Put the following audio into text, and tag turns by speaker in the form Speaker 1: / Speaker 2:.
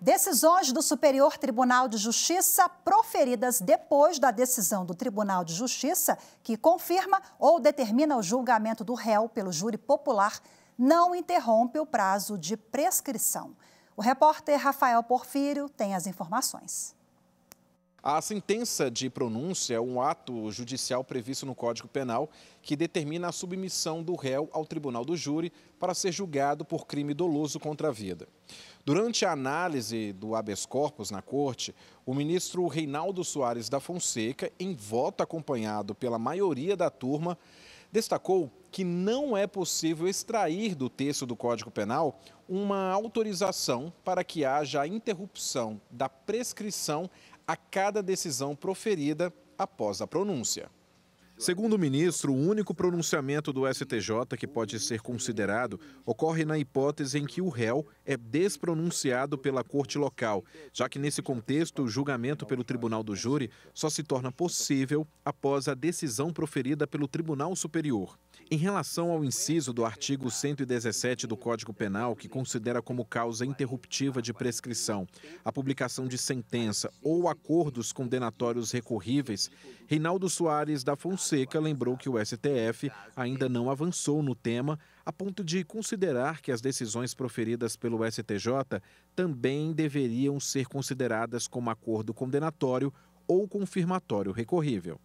Speaker 1: Decisões do Superior Tribunal de Justiça proferidas depois da decisão do Tribunal de Justiça que confirma ou determina o julgamento do réu pelo júri popular não interrompe o prazo de prescrição. O repórter Rafael Porfírio tem as informações.
Speaker 2: A sentença de pronúncia é um ato judicial previsto no Código Penal que determina a submissão do réu ao tribunal do júri para ser julgado por crime doloso contra a vida. Durante a análise do habeas corpus na corte, o ministro Reinaldo Soares da Fonseca, em voto acompanhado pela maioria da turma, destacou que não é possível extrair do texto do Código Penal uma autorização para que haja a interrupção da prescrição a cada decisão proferida após a pronúncia. Segundo o ministro, o único pronunciamento do STJ que pode ser considerado ocorre na hipótese em que o réu é despronunciado pela corte local, já que nesse contexto o julgamento pelo tribunal do júri só se torna possível após a decisão proferida pelo Tribunal Superior. Em relação ao inciso do artigo 117 do Código Penal, que considera como causa interruptiva de prescrição a publicação de sentença ou acordos condenatórios recorríveis, Reinaldo Soares da Fonseca Fonseca lembrou que o STF ainda não avançou no tema, a ponto de considerar que as decisões proferidas pelo STJ também deveriam ser consideradas como acordo condenatório ou confirmatório recorrível.